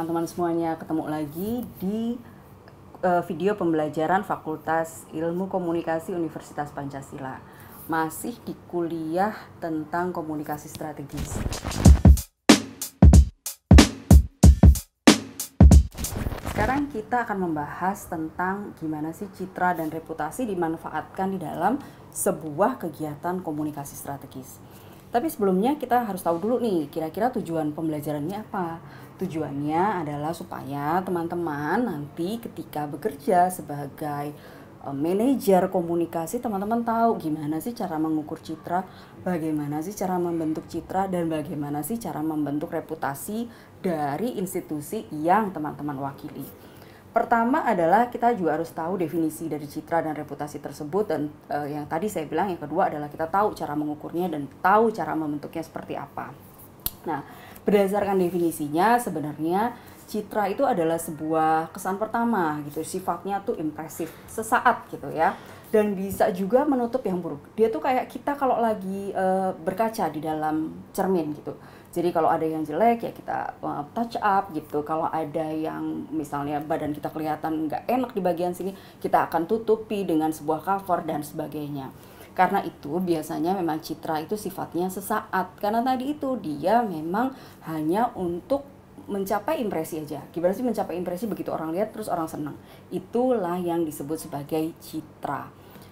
teman-teman semuanya ketemu lagi di uh, video pembelajaran Fakultas Ilmu Komunikasi Universitas Pancasila. Masih di kuliah tentang komunikasi strategis. Sekarang kita akan membahas tentang gimana sih citra dan reputasi dimanfaatkan di dalam sebuah kegiatan komunikasi strategis. Tapi sebelumnya kita harus tahu dulu nih, kira-kira tujuan pembelajarannya apa. Tujuannya adalah supaya teman-teman nanti ketika bekerja sebagai eh, manajer komunikasi teman-teman tahu gimana sih cara mengukur citra, bagaimana sih cara membentuk citra dan bagaimana sih cara membentuk reputasi dari institusi yang teman-teman wakili. Pertama adalah kita juga harus tahu definisi dari citra dan reputasi tersebut dan uh, yang tadi saya bilang yang kedua adalah kita tahu cara mengukurnya dan tahu cara membentuknya seperti apa. Nah, berdasarkan definisinya sebenarnya citra itu adalah sebuah kesan pertama gitu, sifatnya tuh impresif sesaat gitu ya. Dan bisa juga menutup yang buruk. Dia tuh kayak kita kalau lagi uh, berkaca di dalam cermin gitu jadi kalau ada yang jelek ya kita uh, touch up gitu. Kalau ada yang misalnya badan kita kelihatan nggak enak di bagian sini, kita akan tutupi dengan sebuah cover dan sebagainya. Karena itu biasanya memang citra itu sifatnya sesaat. Karena tadi itu dia memang hanya untuk mencapai impresi aja. Gimana sih mencapai impresi begitu orang lihat terus orang senang. Itulah yang disebut sebagai citra.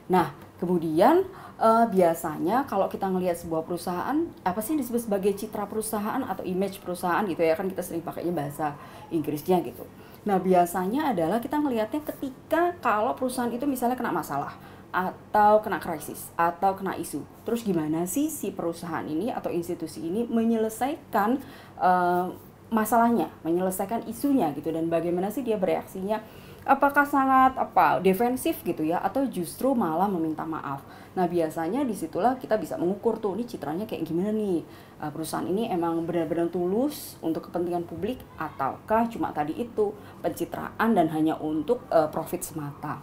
Nah, kemudian uh, biasanya kalau kita ngelihat sebuah perusahaan apa sih yang disebut sebagai citra perusahaan atau image perusahaan gitu ya kan kita sering pakainya bahasa Inggrisnya gitu. Nah, biasanya adalah kita ngelihatnya ketika kalau perusahaan itu misalnya kena masalah atau kena krisis atau kena isu. Terus gimana sih si perusahaan ini atau institusi ini menyelesaikan uh, masalahnya, menyelesaikan isunya gitu dan bagaimana sih dia bereaksinya? Apakah sangat apa defensif gitu ya atau justru malah meminta maaf? Nah, biasanya disitulah kita bisa mengukur tuh ini citranya kayak gimana nih. Eh, perusahaan ini emang benar-benar tulus untuk kepentingan publik ataukah cuma tadi itu pencitraan dan hanya untuk eh, profit semata.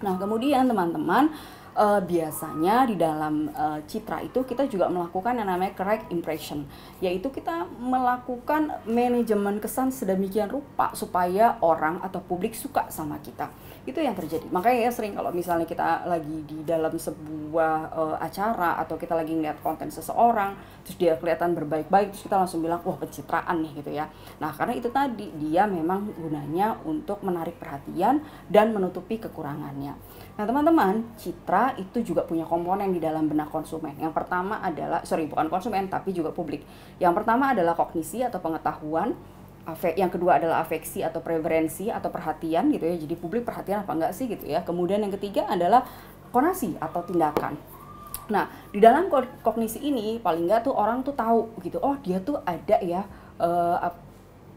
Nah, kemudian teman-teman uh, biasanya di dalam uh, citra itu kita juga melakukan yang namanya correct impression, yaitu kita melakukan manajemen kesan sedemikian rupa supaya orang atau publik suka sama kita. Itu yang terjadi. Makanya ya sering kalau misalnya kita lagi di dalam sebuah uh, acara atau kita lagi ngeliat konten seseorang, terus dia kelihatan berbaik-baik, terus kita langsung bilang, wah pencitraan nih gitu ya. Nah karena itu tadi dia memang gunanya untuk menarik perhatian dan menutupi kekurangannya. Nah, teman-teman, citra itu juga punya komponen di dalam benak konsumen. Yang pertama adalah, sorry, bukan konsumen, tapi juga publik. Yang pertama adalah kognisi atau pengetahuan. Yang kedua adalah afeksi atau preferensi atau perhatian gitu ya. Jadi publik perhatian apa enggak sih gitu ya. Kemudian yang ketiga adalah konasi atau tindakan. Nah, di dalam kognisi ini paling enggak tuh orang tuh tahu gitu, oh dia tuh ada ya uh,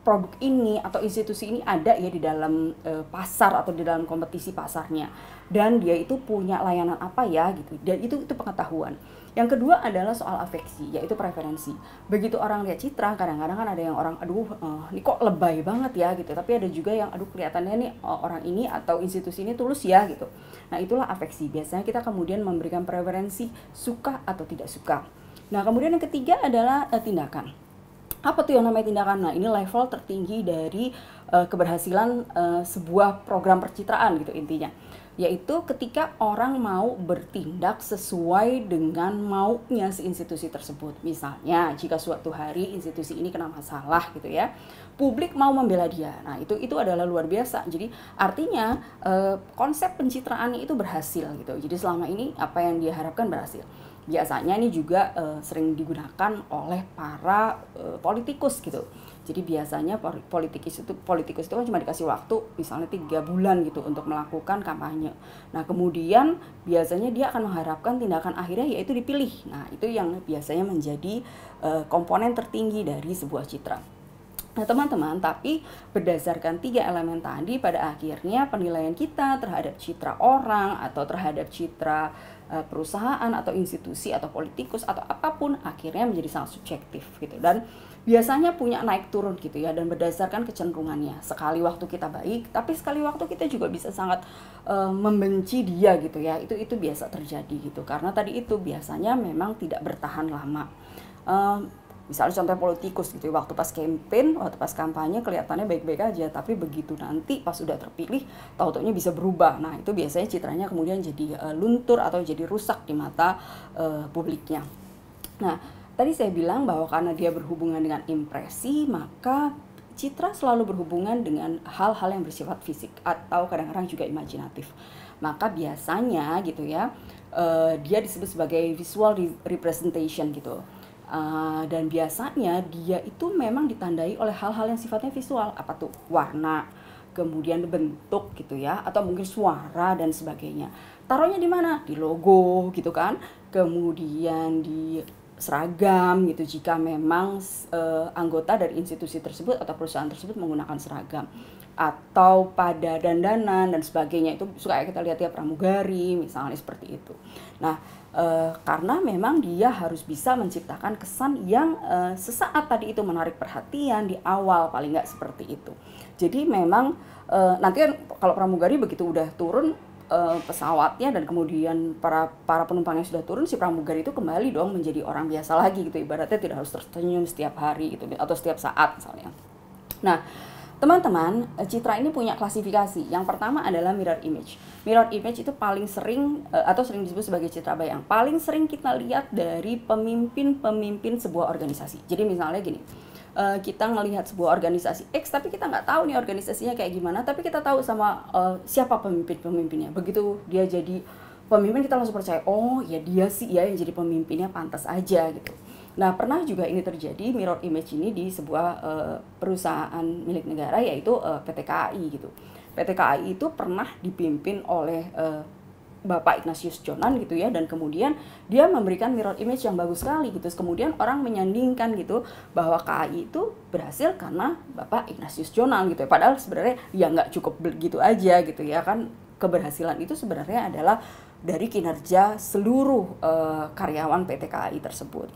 produk ini atau institusi ini ada ya di dalam e, pasar atau di dalam kompetisi pasarnya dan dia itu punya layanan apa ya gitu dan itu itu pengetahuan yang kedua adalah soal afeksi yaitu preferensi begitu orang lihat citra kadang-kadang kan ada yang orang aduh uh, ini kok lebay banget ya gitu tapi ada juga yang aduh kelihatannya nih eh, orang ini atau institusi ini tulus ya gitu nah itulah afeksi biasanya kita kemudian memberikan preferensi suka atau tidak suka nah kemudian yang ketiga adalah uh, tindakan apa tuh yang namanya tindakan? Nah, ini level tertinggi dari uh, keberhasilan uh, sebuah program percitraan gitu intinya. Yaitu ketika orang mau bertindak sesuai dengan maunya si institusi tersebut. Misalnya, jika suatu hari institusi ini kena masalah gitu ya, publik mau membela dia. Nah, itu itu adalah luar biasa. Jadi, artinya uh, konsep pencitraan itu berhasil gitu. Jadi, selama ini apa yang diharapkan berhasil biasanya ini juga uh, sering digunakan oleh para uh, politikus gitu. Jadi biasanya politikus itu politikus itu kan cuma dikasih waktu misalnya tiga bulan gitu untuk melakukan kampanye. Nah kemudian biasanya dia akan mengharapkan tindakan akhirnya yaitu dipilih. Nah itu yang biasanya menjadi uh, komponen tertinggi dari sebuah citra. Nah, teman-teman, tapi berdasarkan tiga elemen tadi, pada akhirnya penilaian kita terhadap citra orang atau terhadap citra eh, perusahaan atau institusi atau politikus atau apapun akhirnya menjadi sangat subjektif gitu dan biasanya punya naik turun gitu ya dan berdasarkan kecenderungannya sekali waktu kita baik tapi sekali waktu kita juga bisa sangat uh, membenci dia gitu ya itu itu biasa terjadi gitu karena tadi itu biasanya memang tidak bertahan lama uh, misalnya contoh politikus gitu ya, waktu pas campaign waktu pas kampanye kelihatannya baik-baik aja tapi begitu nanti pas sudah terpilih tahu taunya bisa berubah nah itu biasanya citranya kemudian jadi uh, luntur atau jadi rusak di mata uh, publiknya nah tadi saya bilang bahwa karena dia berhubungan dengan impresi maka citra selalu berhubungan dengan hal-hal yang bersifat fisik atau kadang-kadang juga imajinatif maka biasanya gitu ya uh, dia disebut sebagai visual representation gitu Uh, dan biasanya dia itu memang ditandai oleh hal-hal yang sifatnya visual apa tuh warna kemudian bentuk gitu ya atau mungkin suara dan sebagainya taruhnya di mana di logo gitu kan kemudian di seragam gitu jika memang uh, anggota dari institusi tersebut atau perusahaan tersebut menggunakan seragam atau pada dandanan dan sebagainya itu suka kita lihat ya pramugari misalnya seperti itu. Nah, uh, karena memang dia harus bisa menciptakan kesan yang uh, sesaat tadi itu menarik perhatian di awal paling nggak seperti itu. Jadi memang uh, nanti kan kalau pramugari begitu udah turun uh, pesawatnya dan kemudian para para penumpang sudah turun si pramugari itu kembali dong menjadi orang biasa lagi gitu ibaratnya tidak harus tersenyum setiap hari gitu atau setiap saat misalnya. Nah, teman-teman, eh, citra ini punya klasifikasi. Yang pertama adalah mirror image. Mirror image itu paling sering eh, atau sering disebut sebagai citra bayang. Paling sering kita lihat dari pemimpin-pemimpin sebuah organisasi. Jadi misalnya gini, uh, kita melihat sebuah organisasi X tapi kita nggak tahu nih organisasinya kayak gimana tapi kita tahu sama uh, siapa pemimpin pemimpinnya begitu dia jadi pemimpin kita langsung percaya oh ya dia sih ya yang jadi pemimpinnya pantas aja gitu nah pernah juga ini terjadi mirror image ini di sebuah uh, perusahaan milik negara yaitu uh, PT KAI gitu PT KAI itu pernah dipimpin oleh uh, Bapak Ignatius Jonan gitu ya dan kemudian dia memberikan mirror image yang bagus sekali gitu. Kemudian orang menyandingkan gitu bahwa KAI itu berhasil karena Bapak Ignatius Jonan gitu ya. Padahal sebenarnya ya nggak cukup gitu aja gitu ya kan keberhasilan itu sebenarnya adalah dari kinerja seluruh uh, karyawan PT KAI tersebut.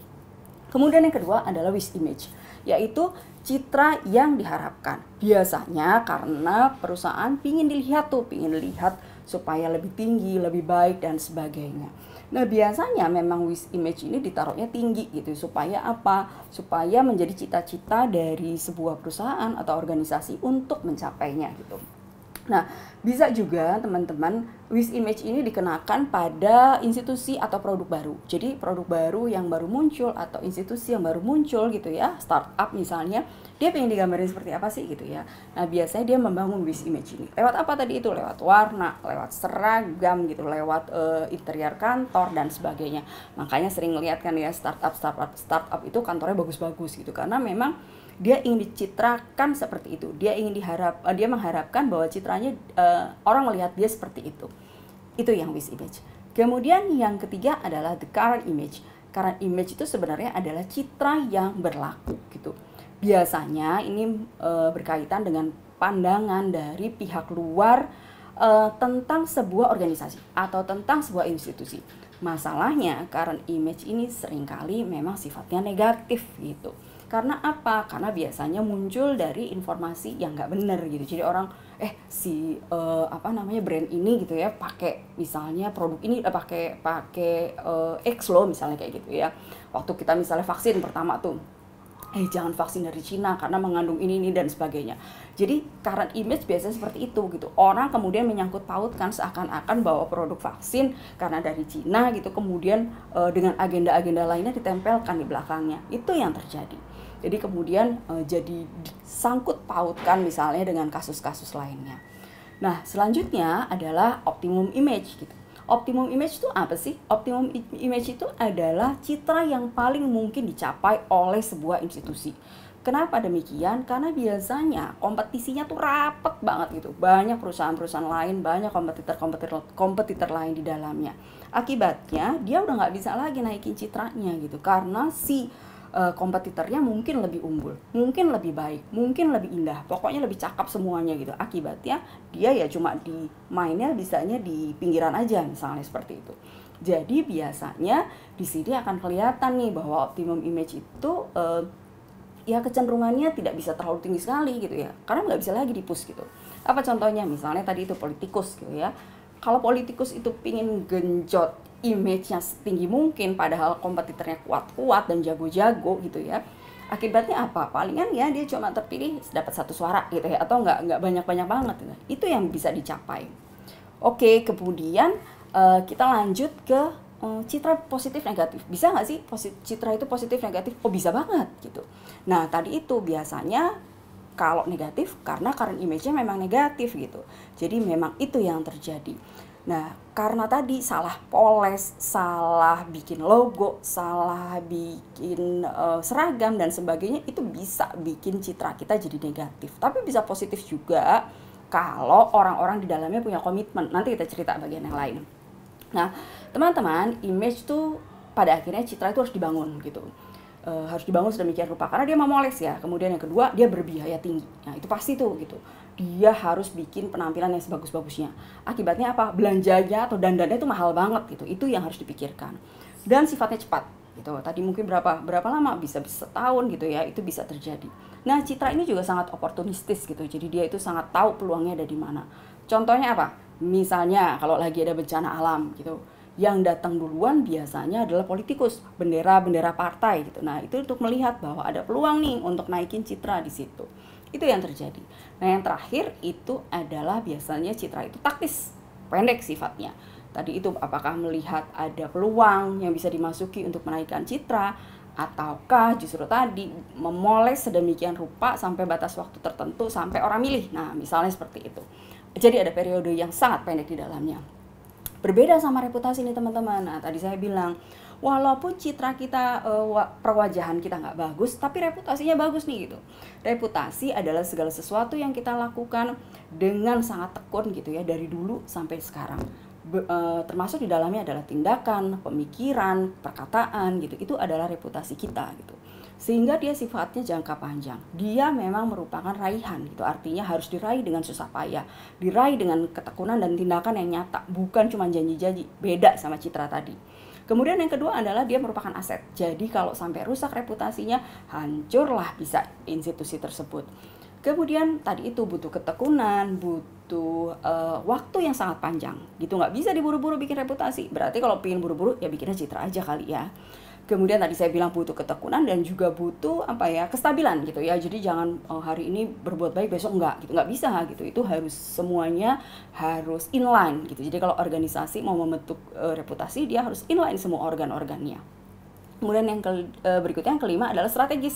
Kemudian yang kedua adalah wish image, yaitu citra yang diharapkan. Biasanya karena perusahaan ingin dilihat tuh, ingin lihat supaya lebih tinggi, lebih baik dan sebagainya. Nah, biasanya memang wish image ini ditaruhnya tinggi gitu supaya apa? Supaya menjadi cita-cita dari sebuah perusahaan atau organisasi untuk mencapainya gitu. Nah, bisa juga teman-teman Wish Image ini dikenakan pada institusi atau produk baru. Jadi produk baru yang baru muncul atau institusi yang baru muncul gitu ya, startup misalnya, dia pengen digambarin seperti apa sih gitu ya. Nah, biasanya dia membangun Wish Image ini. Lewat apa tadi itu? Lewat warna, lewat seragam gitu, lewat uh, interior kantor dan sebagainya. Makanya sering lihat kan ya startup startup startup itu kantornya bagus-bagus gitu karena memang dia ingin dicitrakan seperti itu dia ingin diharap uh, dia mengharapkan bahwa citranya uh, orang melihat dia seperti itu itu yang wish image kemudian yang ketiga adalah the current image current image itu sebenarnya adalah citra yang berlaku gitu biasanya ini uh, berkaitan dengan pandangan dari pihak luar uh, tentang sebuah organisasi atau tentang sebuah institusi. Masalahnya, current image ini seringkali memang sifatnya negatif gitu. Karena apa? Karena biasanya muncul dari informasi yang nggak benar gitu. Jadi orang eh si uh, apa namanya brand ini gitu ya pakai misalnya produk ini uh, pakai pakai uh, X loh misalnya kayak gitu ya. Waktu kita misalnya vaksin pertama tuh eh jangan vaksin dari Cina karena mengandung ini ini dan sebagainya. Jadi current image biasanya seperti itu gitu. Orang kemudian menyangkut pautkan seakan-akan bahwa produk vaksin karena dari Cina gitu kemudian e, dengan agenda-agenda lainnya ditempelkan di belakangnya. Itu yang terjadi. Jadi kemudian e, jadi sangkut pautkan misalnya dengan kasus-kasus lainnya. Nah, selanjutnya adalah optimum image gitu. Optimum image itu apa sih? Optimum image itu adalah citra yang paling mungkin dicapai oleh sebuah institusi. Kenapa demikian? Karena biasanya kompetisinya tuh rapet banget gitu. Banyak perusahaan-perusahaan lain, banyak kompetitor-kompetitor kompetitor lain di dalamnya. Akibatnya dia udah nggak bisa lagi naikin citranya gitu. Karena si uh, kompetitornya mungkin lebih unggul, mungkin lebih baik, mungkin lebih indah, pokoknya lebih cakep semuanya gitu. Akibatnya dia ya cuma di mainnya bisanya di pinggiran aja misalnya seperti itu. Jadi biasanya di sini akan kelihatan nih bahwa optimum image itu uh, ya kecenderungannya tidak bisa terlalu tinggi sekali gitu ya. Karena nggak bisa lagi dipus gitu. Apa contohnya? Misalnya tadi itu politikus gitu ya. Kalau politikus itu pingin genjot image-nya setinggi mungkin padahal kompetitornya kuat-kuat dan jago-jago gitu ya akibatnya apa palingan ya dia cuma terpilih dapat satu suara gitu ya atau nggak nggak banyak banyak banget gitu. itu yang bisa dicapai oke kemudian uh, kita lanjut ke eh, citra positif negatif bisa nggak sih Posit citra itu positif negatif oh bisa banget gitu nah tadi itu biasanya kalau negatif karena current image-nya memang negatif gitu jadi memang itu yang terjadi Nah, karena tadi salah poles, salah bikin logo, salah bikin uh, seragam dan sebagainya itu bisa bikin citra kita jadi negatif. Tapi bisa positif juga kalau orang-orang di dalamnya punya komitmen. Nanti kita cerita bagian yang lain. Nah, teman-teman, image tuh pada akhirnya citra itu harus dibangun gitu. Uh, harus dibangun sedemikian rupa karena dia mau moles ya. Kemudian yang kedua, dia berbiaya tinggi. Nah, itu pasti tuh gitu dia harus bikin penampilan yang sebagus-bagusnya. Akibatnya apa? Belanjanya atau dandannya itu mahal banget gitu. Itu yang harus dipikirkan. Dan sifatnya cepat gitu. Tadi mungkin berapa berapa lama bisa setahun gitu ya, itu bisa terjadi. Nah, Citra ini juga sangat oportunistis gitu. Jadi dia itu sangat tahu peluangnya ada di mana. Contohnya apa? Misalnya kalau lagi ada bencana alam gitu yang datang duluan biasanya adalah politikus, bendera-bendera partai gitu. Nah, itu untuk melihat bahwa ada peluang nih untuk naikin citra di situ. Itu yang terjadi. Nah, yang terakhir itu adalah biasanya citra itu taktis, pendek sifatnya. Tadi itu apakah melihat ada peluang yang bisa dimasuki untuk menaikkan citra ataukah justru tadi memoles sedemikian rupa sampai batas waktu tertentu sampai orang milih. Nah, misalnya seperti itu. Jadi ada periode yang sangat pendek di dalamnya. Berbeda sama reputasi nih teman-teman. Nah, tadi saya bilang walaupun citra kita uh, perwajahan kita nggak bagus tapi reputasinya bagus nih gitu reputasi adalah segala sesuatu yang kita lakukan dengan sangat tekun gitu ya dari dulu sampai sekarang Be, uh, termasuk di dalamnya adalah tindakan pemikiran perkataan gitu itu adalah reputasi kita gitu sehingga dia sifatnya jangka panjang. Dia memang merupakan raihan gitu, artinya harus diraih dengan susah payah, diraih dengan ketekunan dan tindakan yang nyata, bukan cuma janji-janji. Beda sama citra tadi. Kemudian yang kedua adalah dia merupakan aset. Jadi kalau sampai rusak reputasinya, hancurlah bisa institusi tersebut. Kemudian tadi itu butuh ketekunan, butuh uh, waktu yang sangat panjang. Gitu nggak bisa diburu-buru bikin reputasi. Berarti kalau pingin buru-buru ya bikinnya citra aja kali ya kemudian tadi saya bilang butuh ketekunan dan juga butuh apa ya kestabilan gitu ya jadi jangan oh, hari ini berbuat baik besok enggak gitu nggak bisa gitu itu harus semuanya harus inline gitu jadi kalau organisasi mau membentuk uh, reputasi dia harus inline semua organ-organnya kemudian yang ke, uh, berikutnya yang kelima adalah strategis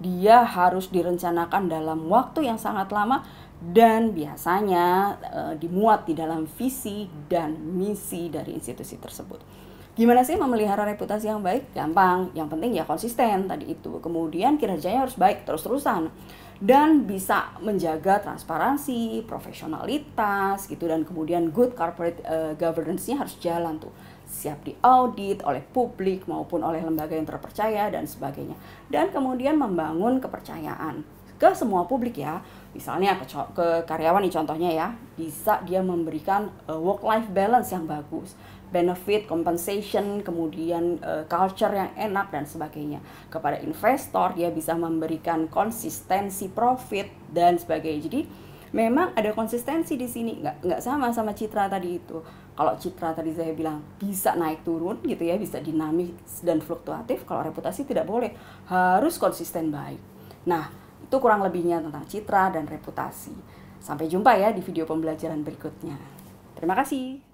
dia harus direncanakan dalam waktu yang sangat lama dan biasanya uh, dimuat di dalam visi dan misi dari institusi tersebut Gimana sih memelihara reputasi yang baik? Gampang. Yang penting ya konsisten tadi itu. Kemudian kinerjanya harus baik terus-terusan dan bisa menjaga transparansi, profesionalitas gitu dan kemudian good corporate uh, governance-nya harus jalan tuh. Siap diaudit oleh publik maupun oleh lembaga yang terpercaya dan sebagainya. Dan kemudian membangun kepercayaan ke semua publik ya. Misalnya ke, ke karyawan nih contohnya ya, bisa dia memberikan uh, eh, work life balance yang bagus benefit, compensation, kemudian uh, culture yang enak dan sebagainya. Kepada investor dia bisa memberikan konsistensi profit dan sebagainya. Jadi memang ada konsistensi di sini nggak nggak sama sama Citra tadi itu. Kalau Citra tadi saya bilang bisa naik turun gitu ya, bisa dinamis dan fluktuatif. Kalau reputasi tidak boleh, harus konsisten baik. Nah, itu kurang lebihnya tentang citra dan reputasi. Sampai jumpa ya di video pembelajaran berikutnya. Terima kasih.